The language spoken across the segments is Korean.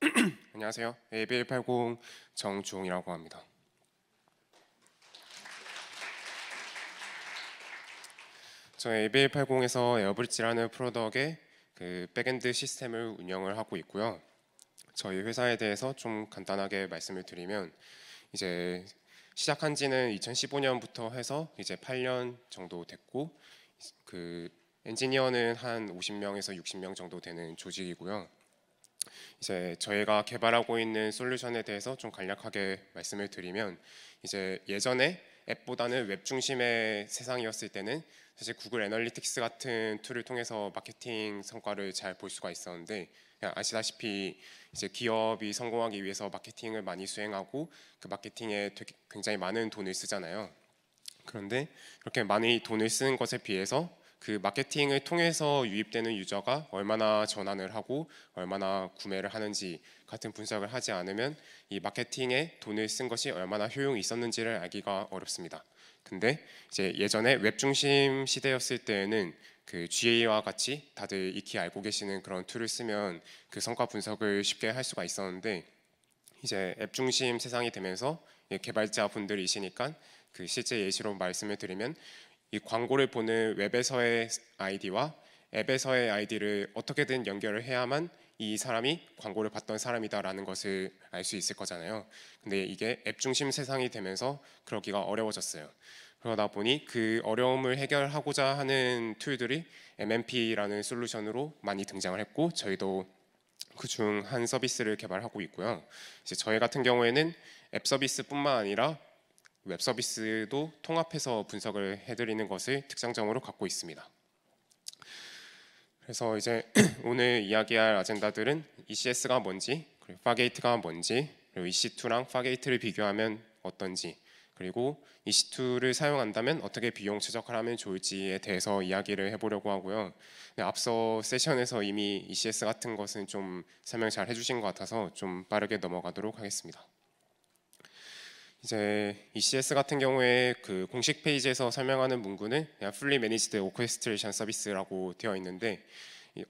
안녕하세요. ABL80 정주홍이라고 합니다. 저 ABL80에서 에어블지라는 프로덕의 그 백엔드 시스템을 운영을 하고 있고요. 저희 회사에 대해서 좀 간단하게 말씀을 드리면 이제 시작한 지는 2015년부터 해서 이제 8년 정도 됐고 그 엔지니어는 한 50명에서 60명 정도 되는 조직이고요. 이제 저희가 개발하고 있는 솔루션에 대해서 좀 간략하게 말씀을 드리면 이제 예전에 앱보다는 웹 중심의 세상이었을 때는 사실 구글 애널리틱스 같은 툴을 통해서 마케팅 성과를 잘 볼 수가 있었는데 아시다시피 이제 기업이 성공하기 위해서 마케팅을 많이 수행하고 그 마케팅에 되게 굉장히 많은 돈을 쓰잖아요. 그런데 이렇게 많이 돈을 쓰는 것에 비해서 그 마케팅을 통해서 유입되는 유저가 얼마나 전환을 하고 얼마나 구매를 하는지 같은 분석을 하지 않으면 이 마케팅에 돈을 쓴 것이 얼마나 효용이 있었는지를 알기가 어렵습니다. 근데 이제 예전에 웹 중심 시대였을 때에는 그 GA와 같이 다들 익히 알고 계시는 그런 툴을 쓰면 그 성과 분석을 쉽게 할 수가 있었는데 이제 앱 중심 세상이 되면서 개발자 분들이시니까 그 실제 예시로 말씀을 드리면 이 광고를 보는 웹에서의 아이디와 앱에서의 아이디를 어떻게든 연결을 해야만 이 사람이 광고를 봤던 사람이다라는 것을 알 수 있을 거잖아요. 근데 이게 앱 중심 세상이 되면서 그러기가 어려워졌어요. 그러다 보니 그 어려움을 해결하고자 하는 툴들이 MMP라는 솔루션으로 많이 등장을 했고 저희도 그 중 한 서비스를 개발하고 있고요. 이제 저희 같은 경우에는 앱 서비스뿐만 아니라 웹 서비스도 통합해서 분석을 해드리는 것을 특장점으로 갖고 있습니다. 그래서 이제 오늘 이야기할 아젠다들은 ECS가 뭔지, 그리고 파게이트가 뭔지, 그리고 EC2랑 파게이트를 비교하면 어떤지, 그리고 EC2를 사용한다면 어떻게 비용 최적화 하면 좋을지에 대해서 이야기를 해보려고 하고요. 앞서 세션에서 이미 ECS 같은 것은 좀 설명 잘 해주신 것 같아서 좀 빠르게 넘어가도록 하겠습니다. 이제 ECS 같은 경우에 그 공식 페이지에서 설명하는 문구는 Fully Managed Orchestration Service라고 되어 있는데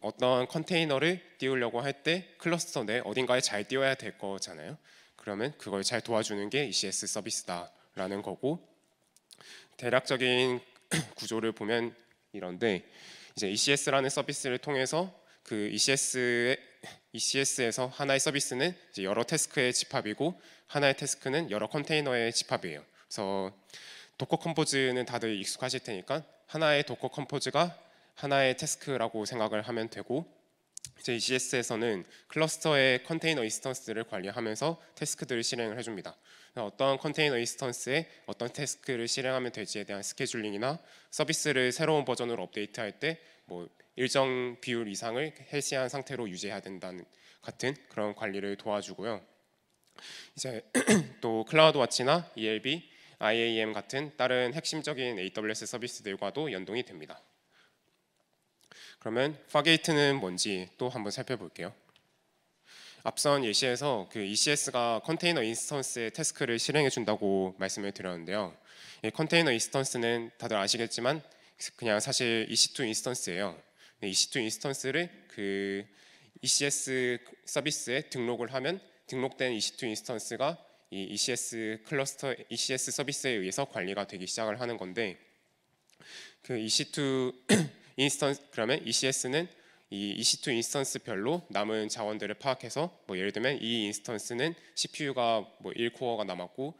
어떤 컨테이너를 띄우려고 할 때 클러스터 내 어딘가에 잘 띄워야 될 거잖아요. 그러면 그걸 잘 도와주는 게 ECS 서비스다라는 거고 대략적인 구조를 보면 이런데 이제 ECS라는 서비스를 통해서 그 e c s 에 ECS에서 하나의 서비스는 여러 태스크의 집합이고 하나의 태스크는 여러 컨테이너의 집합이에요. 그래서 도커 컴포즈는 다들 익숙하실 테니까 하나의 도커 컴포즈가 하나의 태스크라고 생각을 하면 되고 이제 ECS에서는 클러스터의 컨테이너 인스턴스를 관리하면서 태스크들을 실행을 해줍니다. 어떤 컨테이너 인스턴스에 어떤 태스크를 실행하면 될지에 대한 스케줄링이나 서비스를 새로운 버전으로 업데이트할 때뭐 일정 비율 이상을 해시한 상태로 유지해야 된다는 같은 그런 관리를 도와주고요. 이제 또 클라우드 워치나 ELB, IAM 같은 다른 핵심적인 AWS 서비스들과도 연동이 됩니다. 그러면 파게이트는 뭔지 또 한번 살펴볼게요. 앞선 예시에서 그 ECS가 컨테이너 인스턴스의 태스크를 실행해 준다고 말씀을 드렸는데요. 컨테이너 인스턴스는 다들 아시겠지만 그냥 사실 EC2 인스턴스예요. EC2 인스턴스를 그 ECS 서비스에 등록을 하면 등록된 EC2 인스턴스가 이 ECS 클러스터 ECS 서비스에 의해서 관리가 되기 시작을 하는 건데 그 EC2 인스턴스 그러면 ECS는 이 EC2 인스턴스별로 남은 자원들을 파악해서 뭐 예를 들면 이 인스턴스는 CPU가 뭐 1코어가 남았고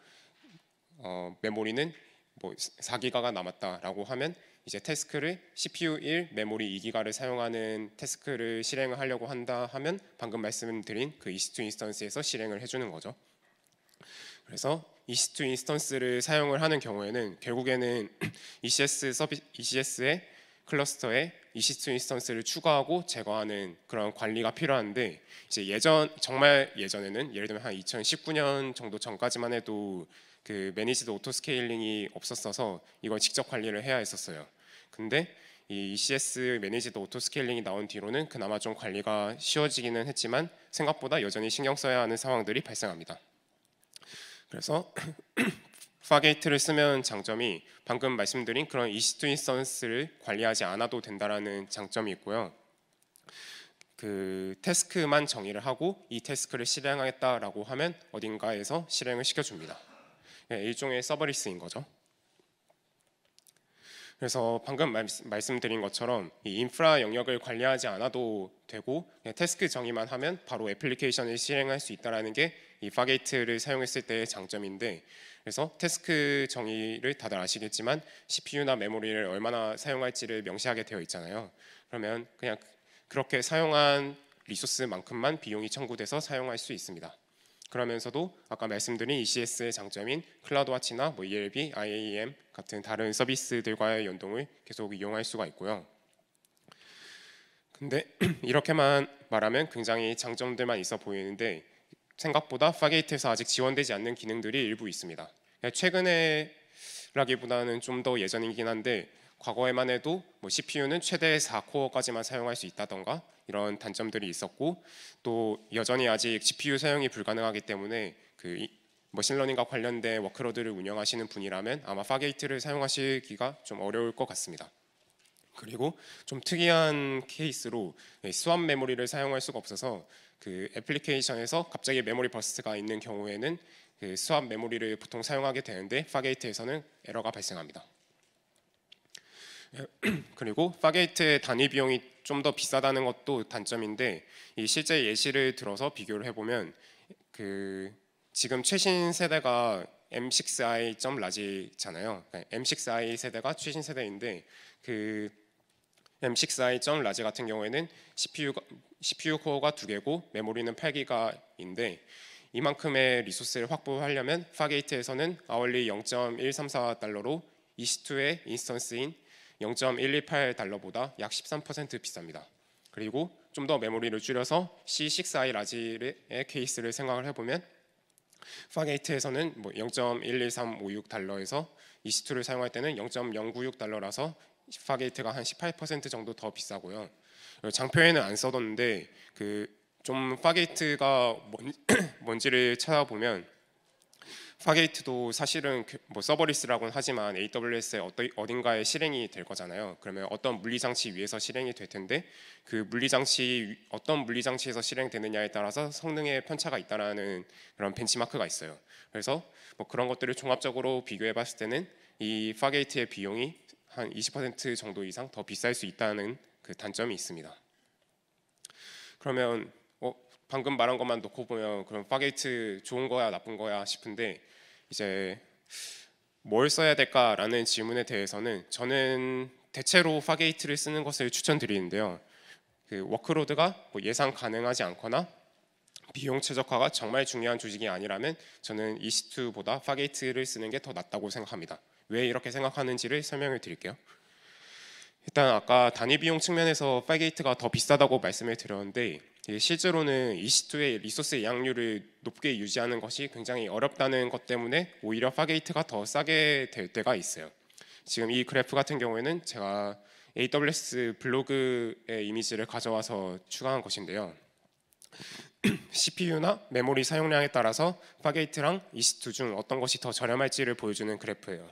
어, 메모리는 뭐 4기가가 남았다라고 하면 이제 태스크를 CPU 1 메모리 2기가를 사용하는 태스크를 실행을 하려고 한다 하면 방금 말씀드린 그 EC2 인스턴스에서 실행을 해주는 거죠. 그래서 EC2 인스턴스를 사용을 하는 경우에는 결국에는 ECS e 서비 ECS의 클러스터에 EC2 인스턴스를 추가하고 제거하는 그런 관리가 필요한데 이제 예전 정말 예전에는 예를 들면 한 2019년 정도 전까지만 해도 그 매니지드 오토 스케일링이 없었어서 이걸 직접 관리를 해야 했었어요. 근데 이 ECS 매니지드 오토 스케일링이 나온 뒤로는 그나마 좀 관리가 쉬워지기는 했지만 생각보다 여전히 신경 써야 하는 상황들이 발생합니다. 그래서 파게이트를 쓰면 장점이 방금 말씀드린 그런 EC2 인스턴스를 관리하지 않아도 된다라는 장점이 있고요. 그 태스크만 정의를 하고 이 태스크를 실행하겠다라고 하면 어딘가에서 실행을 시켜줍니다. 예, 일종의 서버리스인 거죠. 그래서 방금 말씀, 드린 것처럼 이 인프라 영역을 관리하지 않아도 되고 태스크 정의만 하면 바로 애플리케이션을 실행할 수 있다라는 게 이 파게이트를 사용했을 때의 장점인데 그래서 태스크 정의를 다들 아시겠지만 CPU나 메모리를 얼마나 사용할지를 명시하게 되어 있잖아요. 그러면 그냥 그렇게 사용한 리소스만큼만 비용이 청구돼서 사용할 수 있습니다. 그러면서도 아까 말씀드린 ECS의 장점인 클라우드 와치나 뭐 ELB, IAM e 같은 다른 서비스들과의 연동을 계속 이용할 수가 있고요. 근데 이렇게만 말하면 굉장히 장점들만 있어 보이는데 생각보다 파게이트에서 아직 지원되지 않는 기능들이 일부 있습니다. 최근에라기보다는 좀 더 예전이긴 한데 과거에만 해도 뭐 CPU는 최대 4코어까지만 사용할 수 있다던가 이런 단점들이 있었고 또 여전히 아직 GPU 사용이 불가능하기 때문에 그 머신러닝과 관련된 워크로드를 운영하시는 분이라면 아마 파게이트를 사용하시기가 좀 어려울 것 같습니다. 그리고 좀 특이한 케이스로 네, 수압 메모리를 사용할 수가 없어서 그 애플리케이션에서 갑자기 메모리 버스트가 있는 경우에는 그 수압 메모리를 보통 사용하게 되는데 파게이트에서는 에러가 발생합니다. 그리고 파게이트의 단위 비용이 좀 더 비싸다는 것도 단점인데 이 실제 예시를 들어서 비교를 해보면 그 지금 최신 세대가 M6i 라지잖아요. M6i 그러니까 세대가 최신 세대인데 그 M6i 라지 같은 경우에는 c p u CPU 코어가 두 개고 메모리는 8기가인데 이만큼의 리소스를 확보하려면 파게이트에서는 아월리 0.134달러로 EC2의 인스턴스인 0.128달러보다 약 13% 비쌉니다. 그리고 좀 더 메모리를 줄여서 C6i 라지의 케이스를 생각을 해보면 파게이트에서는 뭐0 1 2 3 5 6달러에서 EC2를 사용할 때는 0.096달러라서 파게이트가 한 18% 정도 더 비싸고요. 장표에는 안 써뒀는데 그좀 파게이트가 뭔, 뭔지를 찾아보면 파게이트도 사실은 그 뭐 서버리스라고는 하지만 AWS의 어 어딘가에 실행이 될 거잖아요. 그러면 어떤 물리 장치 위에서 실행이 될 텐데 그 물리 장치 어떤 물리 장치에서 실행되느냐에 따라서 성능의 편차가 있다라는 그런 벤치마크가 있어요. 그래서 뭐 그런 것들을 종합적으로 비교해 봤을 때는 이 파게이트의 비용이 한 20% 정도 이상 더 비쌀 수 있다는 그 단점이 있습니다. 그러면 방금 말한 것만 놓고 보면 그럼 파게이트 좋은 거야 나쁜 거야 싶은데 이제 뭘 써야 될까라는 질문에 대해서는 저는 대체로 파게이트를 쓰는 것을 추천드리는데요. 그 워크로드가 뭐 예상 가능하지 않거나 비용 최적화가 정말 중요한 조직이 아니라면 저는 EC2보다 파게이트를 쓰는 게 더 낫다고 생각합니다. 왜 이렇게 생각하는지를 설명을 드릴게요. 일단 아까 단위 비용 측면에서 파게이트가 더 비싸다고 말씀을 드렸는데 예, 실제로는 EC2의 리소스의 양률을 높게 유지하는 것이 굉장히 어렵다는 것 때문에 오히려 파게이트가 더 싸게 될 때가 있어요. 지금 이 그래프 같은 경우에는 제가 AWS 블로그의 이미지를 가져와서 추가한 것인데요. CPU나 메모리 사용량에 따라서 파게이트랑 EC2 중 어떤 것이 더 저렴할지를 보여주는 그래프예요.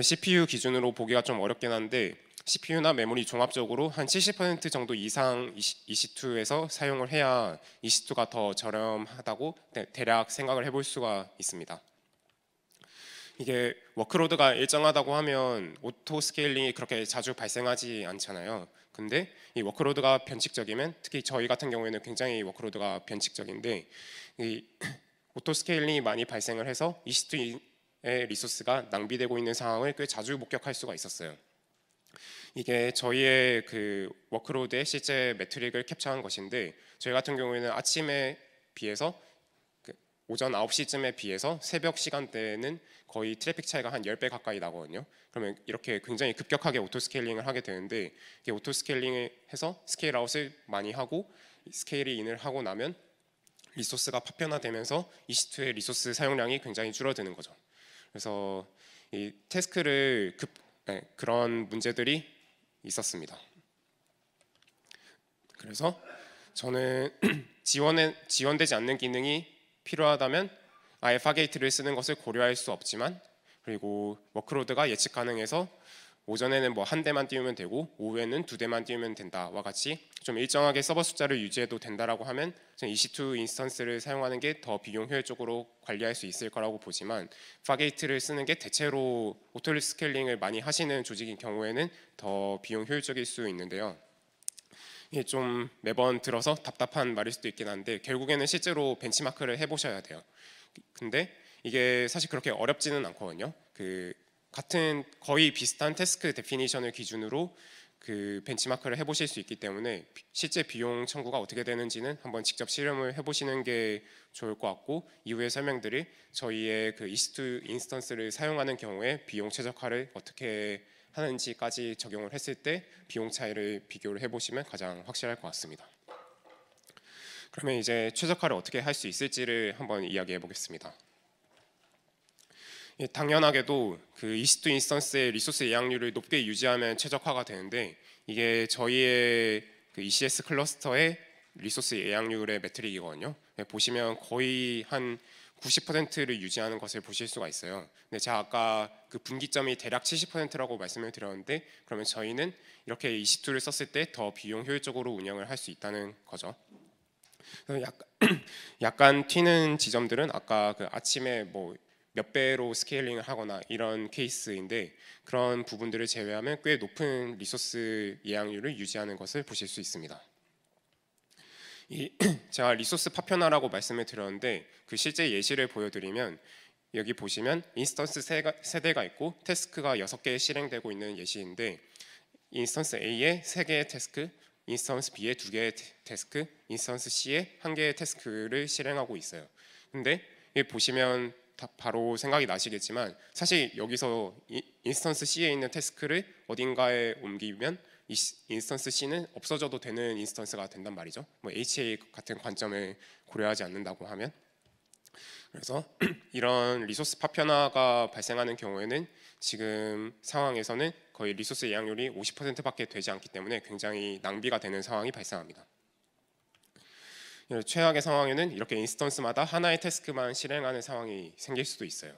CPU 예, 기준으로 보기가 좀 어렵긴 한데 CPU나 메모리 종합적으로 한 70% 정도 이상 EC2에서 사용을 해야 EC2가 더 저렴하다고 대략 생각을 해볼 수가 있습니다. 이게 워크로드가 일정하다고 하면 오토 스케일링이 그렇게 자주 발생하지 않잖아요. 근데 이 워크로드가 변칙적이면 특히 저희 같은 경우에는 굉장히 워크로드가 변칙적인데 이 오토 스케일링이 많이 발생을 해서 EC2의 리소스가 낭비되고 있는 상황을 꽤 자주 목격할 수가 있었어요. 이게 저희의 그 워크로드의 실제 매트릭을 캡처한 것인데 저희 같은 경우에는 아침에 비해서 그 오전 9시쯤에 비해서 새벽 시간대에는 거의 트래픽 차이가 한 10배 가까이 나거든요. 그러면 이렇게 굉장히 급격하게 오토 스케일링을 하게 되는데 이게 오토 스케일링을 해서 스케일 아웃을 많이 하고 스케일이 인을 하고 나면 리소스가 파편화되면서 EC2의 리소스 사용량이 굉장히 줄어드는 거죠. 그래서 이테스크를 급, 네, 그런 문제들이 있었습니다. 그래서 저는 지원에, 지원되지 않는 기능이 필요하다면 아예 파게이트를 쓰는 것을 고려할 수 없지만 그리고 워크로드가 예측 가능해서 오전에는 뭐 한 대만 띄우면 되고 오후에는 두 대만 띄우면 된다와 같이 좀 일정하게 서버 숫자를 유지해도 된다라고 하면 EC2 인스턴스를 사용하는 게 더 비용 효율적으로 관리할 수 있을 거라고 보지만 파게이트를 쓰는 게 대체로 오토리 스케일링을 많이 하시는 조직인 경우에는 더 비용 효율적일 수 있는데요. 이게 좀 매번 들어서 답답한 말일 수도 있긴 한데 결국에는 실제로 벤치마크를 해보셔야 돼요. 근데 이게 사실 그렇게 어렵지는 않거든요. 그 같은 거의 비슷한 태스크 데피니션을 기준으로 그 벤치마크를 해보실 수 있기 때문에 실제 비용 청구가 어떻게 되는지는 한번 직접 실험을 해보시는 게 좋을 것 같고 이후에 설명드릴 저희의 그 이스트 인스턴스를 사용하는 경우에 비용 최적화를 어떻게 하는지까지 적용을 했을 때 비용 차이를 비교를 해보시면 가장 확실할 것 같습니다. 그러면 이제 최적화를 어떻게 할 수 있을지를 한번 이야기해 보겠습니다. 예, 당연하게도 그 이스트 인스턴스의 리소스 예약률을 높게 유지하면 최적화가 되는데 이게 저희의 그 ECS 클러스터의 리소스 예약률의 매트릭이거든요. 예, 보시면 거의 한 90%를 유지하는 것을 보실 수가 있어요. 근데 제가 아까 그 분기점이 대략 70%라고 말씀을 드렸는데 그러면 저희는 이렇게 EC2를 썼을 때 더 비용 효율적으로 운영을 할 수 있다는 거죠. 약간, 약간 튀는 지점들은 아까 그 아침에 뭐몇 배로 스케일링을 하거나 이런 케이스인데 그런 부분들을 제외하면 꽤 높은 리소스 예약률을 유지하는 것을 보실 수 있습니다. 제가 리소스 파편화라고 말씀을 드렸는데 그 실제 예시를 보여드리면 여기 보시면 인스턴스 세 대가 있고 태스크가 6개 실행되고 있는 예시인데 인스턴스 A에 3개의 태스크, 인스턴스 B에 2개의 태스크, 인스턴스 C에 1개의 태스크를 실행하고 있어요. 근데 보시면 바로 생각이 나시겠지만 사실 여기서 인스턴스 C에 있는 태스크를 어딘가에 옮기면 인스턴스 C는 없어져도 되는 인스턴스가 된단 말이죠. 뭐 HA 같은 관점을 고려하지 않는다고 하면 그래서 이런 리소스 파편화가 발생하는 경우에는 지금 상황에서는 거의 리소스 예약률이 50%밖에 되지 않기 때문에 굉장히 낭비가 되는 상황이 발생합니다. 최악의 상황에는 이렇게 인스턴스마다 하나의 태스크만 실행하는 상황이 생길 수도 있어요.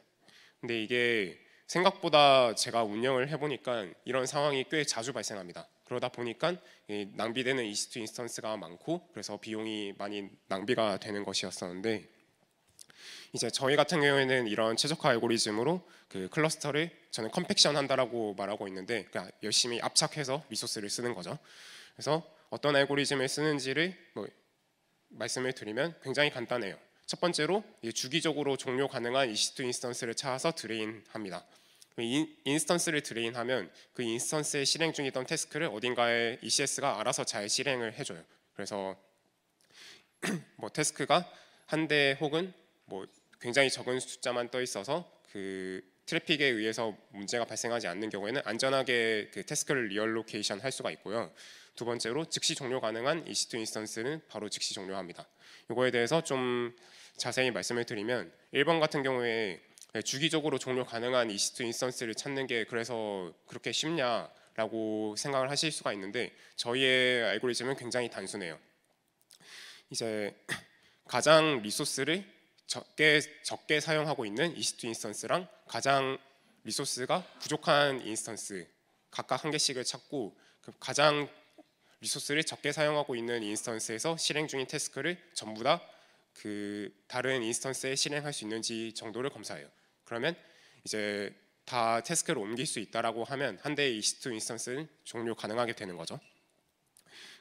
근데 이게 생각보다 제가 운영을 해보니까 이런 상황이 꽤 자주 발생합니다. 그러다 보니까 낭비되는 EC2 인스턴스가 많고 그래서 비용이 많이 낭비가 되는 것이었었는데 이제 저희 같은 경우에는 이런 최적화 알고리즘으로 그 클러스터를 저는 컴팩션 한다라고 말하고 있는데 그냥 열심히 압착해서 리소스를 쓰는 거죠. 그래서 어떤 알고리즘을 쓰는지를 뭐 말씀을 드리면 굉장히 간단해요. 첫 번째로 주기적으로 종료 가능한 EC2 인스턴스를 찾아서 드레인합니다. 그 인스턴스를 드레인하면 그 인스턴스에 실행 중이던 태스크를 어딘가에 ECS가 알아서 잘 실행을 해줘요. 그래서 뭐 태스크가 한 대 혹은 뭐 굉장히 적은 숫자만 떠 있어서 그 트래픽에 의해서 문제가 발생하지 않는 경우에는 안전하게 그 태스크를 리얼로케이션 할 수가 있고요. 두 번째로 즉시 종료 가능한 EC2 인스턴스는 바로 즉시 종료합니다. 이거에 대해서 좀 자세히 말씀을 드리면 1번 같은 경우에 주기적으로 종료 가능한 EC2 인스턴스를 찾는 게 그래서 그렇게 쉽냐라고 생각을 하실 수가 있는데 저희의 알고리즘은 굉장히 단순해요. 이제 가장 리소스를 적게 적게 사용하고 있는 EC2 인스턴스랑 가장 리소스가 부족한 인스턴스 각각 한 개씩을 찾고 그 가장 리소스를 적게 사용하고 있는 인스턴스에서 실행 중인 태스크를 전부 다그 다른 인스턴스에 실행할 수 있는지 정도를 검사해요. 그러면 이제 다 태스크를 옮길 수 있다라고 하면 한 대의 EC2 인스턴스는 종료 가능하게 되는 거죠.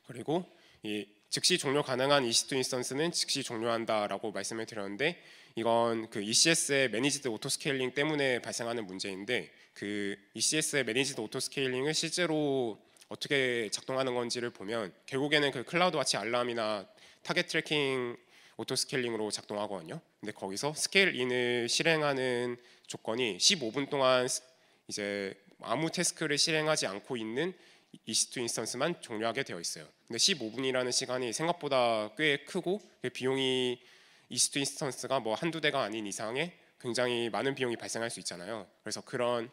그리고 이 즉시 종료 가능한 EC2 인스턴스는 즉시 종료한다라고 말씀을 드렸는데 이건 그 ECS의 매니지드 오토 스케일링 때문에 발생하는 문제인데 그 ECS의 매니지드 오토 스케일링을 실제로 어떻게 작동하는 건지를 보면 결국에는 그 클라우드 와치 알람이나 타겟 트래킹 오토 스케일링으로 작동하거든요. 근데 거기서 스케일 인을 실행하는 조건이 15분 동안 이제 아무 테스크를 실행하지 않고 있는 이시트 인스턴스만 종료하게 되어 있어요. 근데 15분이라는 시간이 생각보다 꽤 크고 그 비용이 이시트 인스턴스가 뭐 한두 대가 아닌 이상에 굉장히 많은 비용이 발생할 수 있잖아요. 그래서 그런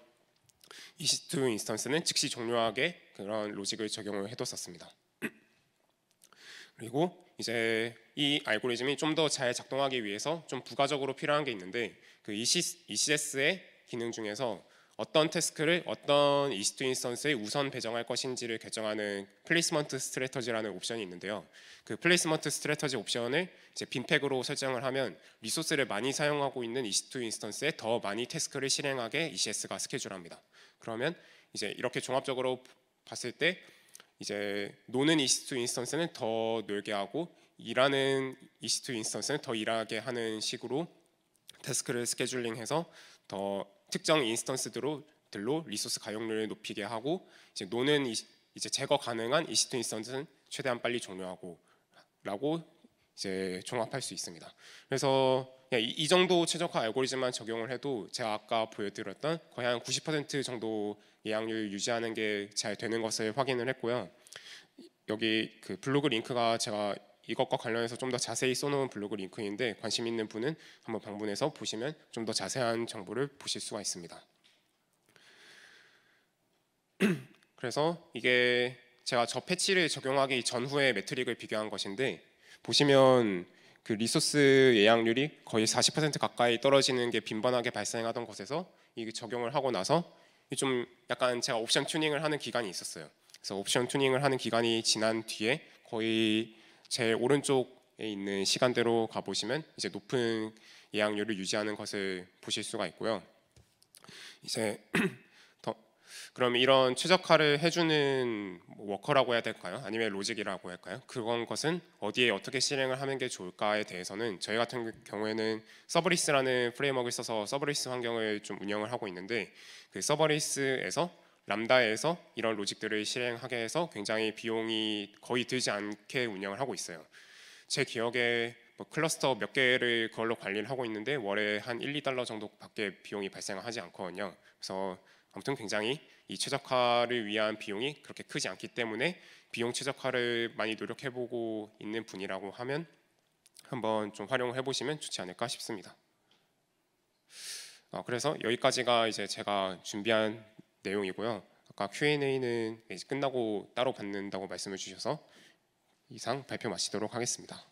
이시트 인스턴스는 즉시 종료하게 그런 로직을 적용을 해뒀었습니다. 그리고 이제 이 알고리즘이 좀 더 잘 작동하기 위해서 좀 부가적으로 필요한 게 있는데 그 ECS의 기능 중에서 어떤 태스크를 어떤 이스트 인스턴스에 우선 배정할 것인지를 결정하는 플레이스먼트 스트레터지라는 옵션이 있는데요. 그 플레이스먼트 스트레터지 옵션을 이제 빈팩으로 설정을 하면 리소스를 많이 사용하고 있는 이스트 인스턴스에 더 많이 태스크를 실행하게 ECS가 스케줄합니다. 그러면 이제 이렇게 종합적으로 봤을 때 이제 노는 이스트 인스턴스는 더 놀게 하고 일하는 이스트 인스턴스는 더 일하게 하는 식으로 태스크를 스케줄링해서 더 특정 인스턴스들로 리소스 가용률을 높이게 하고 이제 노는 이제 제거 가능한 EC2 인스턴스는 최대한 빨리 종료하고 라고 이제 종합할 수 있습니다. 그래서 이, 정도 최적화 알고리즘만 적용을 해도 제가 아까 보여드렸던 거의 한 90% 정도 예약률 유지하는 게 잘 되는 것을 확인을 했고요. 여기 그 블로그 링크가 제가 이것과 관련해서 좀 더 자세히 써놓은 블로그 링크인데 관심 있는 분은 한번 방문해서 보시면 좀 더 자세한 정보를 보실 수가 있습니다. 그래서 이게 제가 저 패치를 적용하기 전후의 매트릭을 비교한 것인데 보시면 그 리소스 예약률이 거의 40% 가까이 떨어지는 게 빈번하게 발생하던 곳에서 이게 적용을 하고 나서 좀 약간 제가 옵션 튜닝을 하는 기간이 있었어요. 그래서 옵션 튜닝을 하는 기간이 지난 뒤에 거의 제 오른쪽에 있는 시간대로 가보시면 이제 높은 예약률을 유지하는 것을 보실 수가 있고요. 이제 더, 그럼 이런 최적화를 해주는 뭐 워커라고 해야 될까요? 아니면 로직이라고 할까요? 그런 것은 어디에 어떻게 실행을 하는 게 좋을까에 대해서는 저희 같은 경우에는 서버리스라는 프레임워크를 써서 서버리스 환경을 좀 운영을 하고 있는데 그 서버리스에서 람다에서 이런 로직들을 실행하게 해서 굉장히 비용이 거의 들지 않게 운영을 하고 있어요. 제 기억에 뭐 클러스터 몇 개를 그걸로 관리를 하고 있는데 월에 한 1, 2달러 정도밖에 비용이 발생하지 않거든요. 그래서 아무튼 굉장히 이 최적화를 위한 비용이 그렇게 크지 않기 때문에 비용 최적화를 많이 노력해보고 있는 분이라고 하면 한번 좀 활용을 해보시면 좋지 않을까 싶습니다. 어, 그래서 여기까지가 이제 제가 준비한 내용이고요. 아까 Q&A는 끝나고 따로 받는다고 말씀을 주셔서 이상 발표 마치도록 하겠습니다.